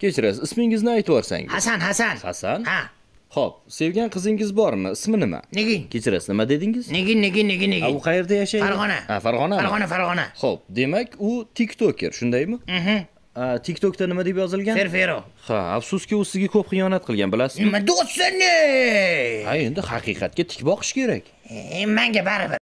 Kechirasiz, ismingizni aytib yuborsangiz. Hasan, Hasan. Hasan? Ha. Xo'p, sevgan qizingiz bormi? Ismi nima? Negin? Kechirasiz, nima dedingiz? Negin, negin, negin, negin. U qayerda yashaydi? Farg'ona. Ha, Farg'ona. Farg'ona, Farg'ona. Xo'p, demak, u TikToker, shundaymi? Mhm. TikTokda nima deb yozilgan? ferfero Ha, afsuski u sizga ko'p xiyonat qilgan, bilasizmi? Nima do'stsini? Ha, endi haqiqatga tik boqish kerak. E, Menga baribir.